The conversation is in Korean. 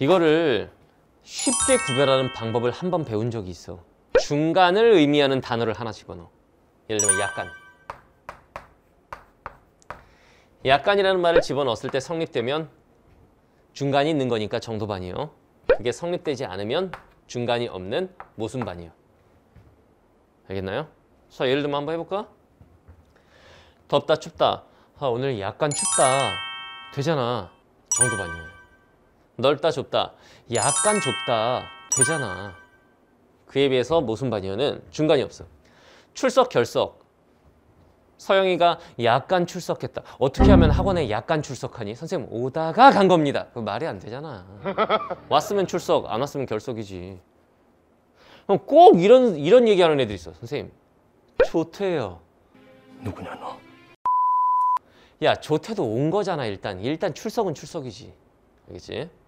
이거를 쉽게 구별하는 방법을 한 번 배운 적이 있어 중간을 의미하는 단어를 하나 집어넣어 예를 들면 약간 약간이라는 말을 집어넣었을 때 성립되면 중간이 있는 거니까 정도반이요 그게 성립되지 않으면 중간이 없는 모순반이요 알겠나요? 자 예를 들면 한 번 해볼까? 덥다 춥다 아 오늘 약간 춥다 되잖아 정도반이에요 넓다 좁다 약간 좁다 되잖아 그에 비해서 모순 반이어는 중간이 없어 출석 결석 서영이가 약간 출석했다 어떻게 하면 학원에 약간 출석하니? 선생님 오다가 간 겁니다 그 말이 안 되잖아 왔으면 출석 안 왔으면 결석이지 꼭 이런 이런 얘기하는 애들 있어 선생님 좋대요 누구냐 너? 야조대도온 거잖아 일단 일단 출석은 출석이지 알겠지?